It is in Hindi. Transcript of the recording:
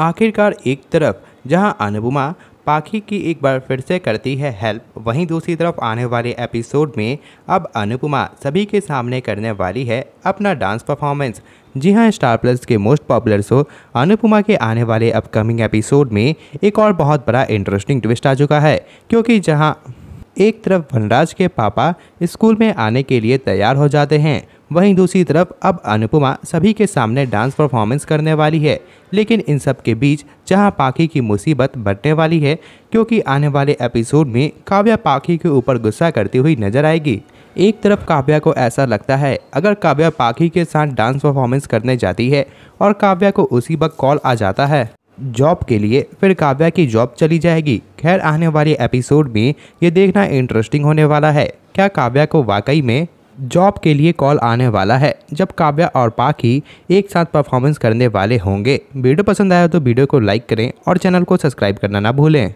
आखिरकार एक तरफ जहां अनुपमा पाखी की एक बार फिर से करती है हेल्प वहीं दूसरी तरफ आने वाले एपिसोड में अब अनुपमा सभी के सामने करने वाली है अपना डांस परफॉर्मेंस जी हाँ स्टार प्लस के मोस्ट पॉपुलर शो अनुपमा के आने वाले अपकमिंग एपिसोड में एक और बहुत बड़ा इंटरेस्टिंग ट्विस्ट आ चुका है क्योंकि जहाँ एक तरफ वनराज के पापा स्कूल में आने के लिए तैयार हो जाते हैं वहीं दूसरी तरफ अब अनुपमा सभी के सामने डांस परफॉर्मेंस करने वाली है लेकिन इन सब के बीच जहां पाखी की मुसीबत बढ़ने वाली है क्योंकि आने वाले एपिसोड में काव्या पाखी के ऊपर गुस्सा करती हुई नजर आएगी एक तरफ काव्या को ऐसा लगता है अगर काव्या पाखी के साथ डांस परफॉर्मेंस करने जाती है और काव्या को उसी वक्त कॉल आ जाता है जॉब के लिए फिर काव्या की जॉब चली जाएगी खैर आने वाले एपिसोड में ये देखना इंटरेस्टिंग होने वाला है क्या काव्या को वाकई में जॉब के लिए कॉल आने वाला है जब काव्या और पाखी एक साथ परफॉर्मेंस करने वाले होंगे वीडियो पसंद आया तो वीडियो को लाइक करें और चैनल को सब्सक्राइब करना ना भूलें